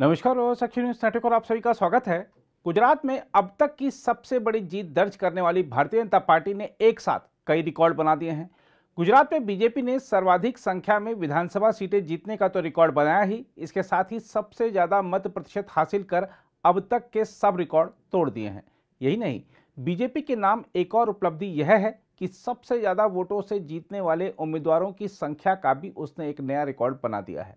नमस्कार और news network और आप सभी का स्वागत है गुजरात में अब तक की सबसे बड़ी जीत दर्ज करने वाली भारतीय जनता पार्टी ने एक साथ कई रिकॉर्ड बना दिए हैं गुजरात में बीजेपी ने सर्वाधिक संख्या में विधानसभा सीटें जीतने का तो रिकॉर्ड बनाया ही इसके साथ ही सबसे ज़्यादा मत प्रतिशत हासिल कर अब तक के सब रिकॉर्ड तोड़ दिए हैं यही नहीं बीजेपी के नाम एक और उपलब्धि यह है कि सबसे ज़्यादा वोटों से जीतने वाले उम्मीदवारों की संख्या का भी उसने एक नया रिकॉर्ड बना दिया है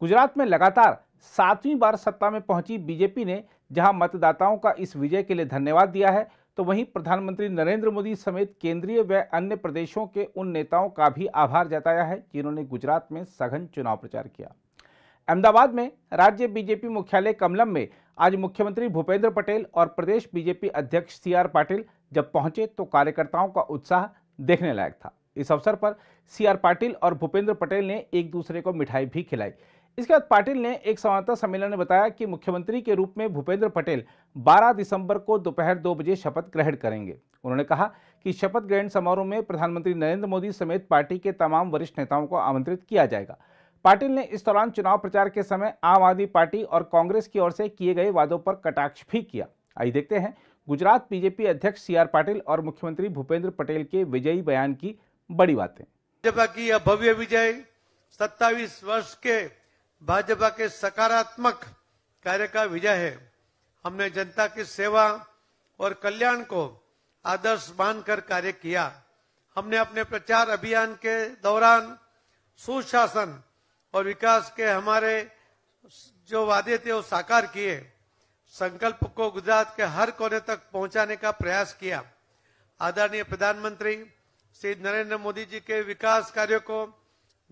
गुजरात में लगातार सातवीं बार सत्ता में पहुंची बीजेपी ने जहां मतदाताओं का इस विजय के लिए धन्यवाद दिया है तो वहीं प्रधानमंत्री नरेंद्र मोदी समेत केंद्रीय व अन्य प्रदेशों के उन नेताओं का भी आभार जताया है जिन्होंने गुजरात में सघन चुनाव प्रचार किया अहमदाबाद में राज्य बीजेपी मुख्यालय कमलम में आज मुख्यमंत्री भूपेंद्र पटेल और प्रदेश बीजेपी अध्यक्ष सी आर पाटिल जब पहुंचे तो कार्यकर्ताओं का उत्साह देखने लायक था इस अवसर पर सी आर पाटिल और भूपेंद्र पटेल ने एक दूसरे को मिठाई भी खिलाई इसके बाद पाटिल ने एक संवाददाता सम्मेलन में बताया कि मुख्यमंत्री के रूप में भूपेंद्र पटेल 12 दिसंबर को दोपहर दो बजे शपथ ग्रहण करेंगे उन्होंने कहा कि शपथ ग्रहण समारोह में प्रधानमंत्री नरेंद्र मोदी समेत पार्टी के तमाम वरिष्ठ नेताओं को आमंत्रित किया जाएगा पाटिल ने इस दौरान चुनाव प्रचार के समय आम आदमी पार्टी और कांग्रेस की ओर से किए गए वादों पर कटाक्ष भी किया आइए देखते हैं गुजरात बीजेपी अध्यक्ष सी आर पाटिल और मुख्यमंत्री भूपेंद्र पटेल के विजयी बयान की बड़ी बातें भाजपा की यह भव्य विजय सत्तावीस वर्ष के भाजपा के सकारात्मक कार्य का विजय है हमने जनता की सेवा और कल्याण को आदर्श मानकर कार्य किया हमने अपने प्रचार अभियान के दौरान सुशासन और विकास के हमारे जो वादे थे वो साकार किए संकल्प को गुजरात के हर कोने तक पहुंचाने का प्रयास किया आदरणीय प्रधानमंत्री श्री नरेंद्र मोदी जी के विकास कार्यों को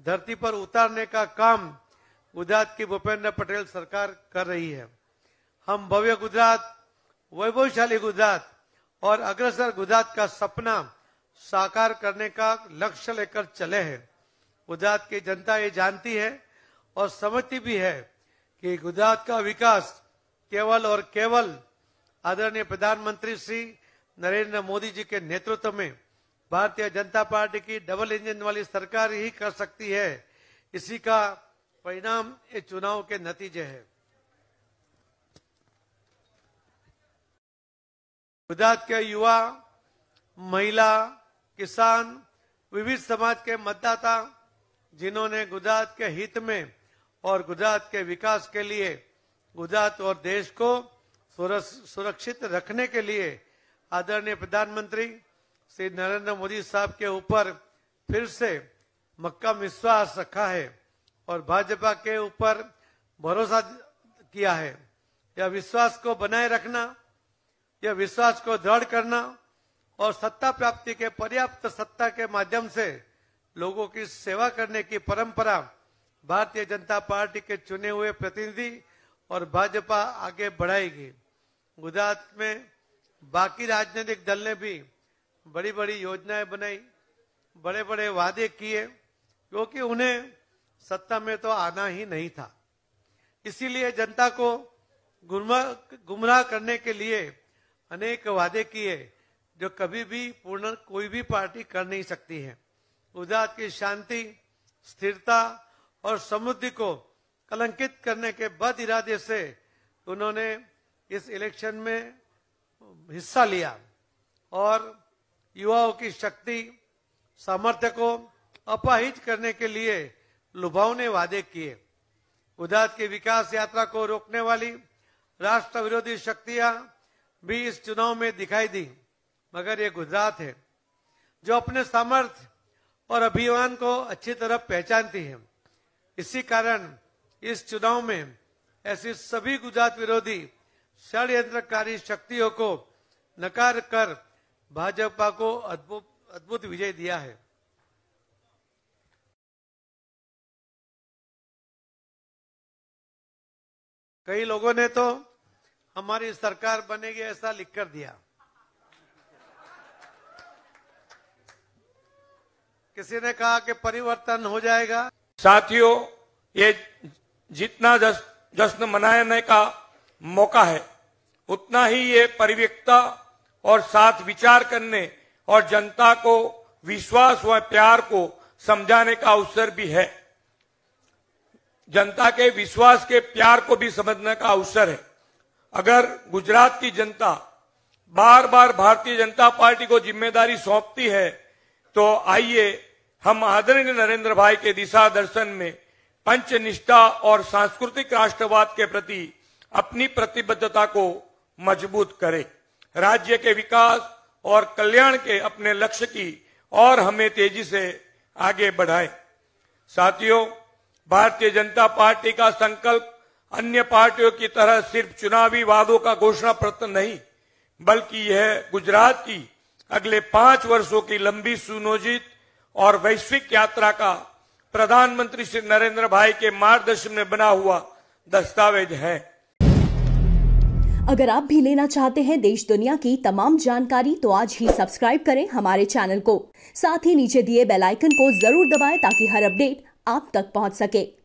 धरती पर उतारने का काम गुजरात की भूपेंद्र पटेल सरकार कर रही है हम भव्य गुजरात वैभवशाली गुजरात और अग्रसर गुजरात का सपना साकार करने का लक्ष्य लेकर चले हैं गुजरात की जनता ये जानती है और समझती भी है कि गुजरात का विकास केवल और केवल आदरणीय प्रधानमंत्री श्री नरेंद्र मोदी जी के नेतृत्व में भारतीय जनता पार्टी की डबल इंजन वाली सरकार ही कर सकती है इसी का परिणाम ये चुनाव के नतीजे है गुजरात के युवा महिला किसान विविध समाज के मतदाता जिन्होंने गुजरात के हित में और गुजरात के विकास के लिए गुजरात और देश को सुरक्षित रखने के लिए आदरणीय प्रधानमंत्री श्री नरेंद्र मोदी साहब के ऊपर फिर से मक्का विश्वास रखा है और भाजपा के ऊपर भरोसा किया है या विश्वास को बनाए रखना या विश्वास को दृढ़ करना और सत्ता प्राप्ति के पर्याप्त सत्ता के माध्यम से लोगों की सेवा करने की परंपरा भारतीय जनता पार्टी के चुने हुए प्रतिनिधि और भाजपा आगे बढ़ाएगी गुजरात में बाकी राजनीतिक दल ने भी बड़ी बड़ी योजनाएं बनाई बड़े बड़े वादे किए क्योंकि उन्हें सत्ता में तो आना ही नहीं था इसीलिए जनता को गुमराह करने के लिए अनेक वादे किए जो कभी भी पूर्ण कोई भी पार्टी कर नहीं सकती है गुजरात की शांति स्थिरता और समृद्धि को कलंकित करने के बद इरादे से उन्होंने इस इलेक्शन में हिस्सा लिया और युवाओं की शक्ति सामर्थ्य को अपाहिज करने के लिए लुभावने वादे किए उदात की विकास यात्रा को रोकने वाली राष्ट्र विरोधी शक्तियां भी इस चुनाव में दिखाई दी मगर ये गुजरात है जो अपने सामर्थ्य और अभियान को अच्छी तरह पहचानती है इसी कारण इस चुनाव में ऐसी सभी गुजरात विरोधी षड्यंत्रकारी शक्तियों को नकार कर भाजपा को अद्भुत विजय दिया है कई लोगों ने तो हमारी सरकार बनेगी ऐसा लिख कर दिया किसी ने कहा कि परिवर्तन हो जाएगा साथियों ये जितना जश्न मनाने का मौका है उतना ही ये परिव्यक्ता और साथ विचार करने और जनता को विश्वास व प्यार को समझाने का अवसर भी है जनता के विश्वास के प्यार को भी समझने का अवसर है अगर गुजरात की जनता बार बार भारतीय जनता पार्टी को जिम्मेदारी सौंपती है तो आइए हम आदरणीय नरेंद्र भाई के दिशा दर्शन में पंच निष्ठा और सांस्कृतिक राष्ट्रवाद के प्रति अपनी प्रतिबद्धता को मजबूत करें राज्य के विकास और कल्याण के अपने लक्ष्य की और हमें तेजी से आगे बढ़ाएं साथियों भारतीय जनता पार्टी का संकल्प अन्य पार्टियों की तरह सिर्फ चुनावी वादों का घोषणा पत्र नहीं बल्कि यह गुजरात की अगले पांच वर्षों की लंबी सुनियोजित और वैश्विक यात्रा का प्रधानमंत्री श्री नरेंद्र भाई के मार्गदर्शन में बना हुआ दस्तावेज है अगर आप भी लेना चाहते हैं देश दुनिया की तमाम जानकारी तो आज ही सब्सक्राइब करें हमारे चैनल को साथ ही नीचे दिए बेल आइकन को जरूर दबाएं ताकि हर अपडेट आप तक पहुंच सके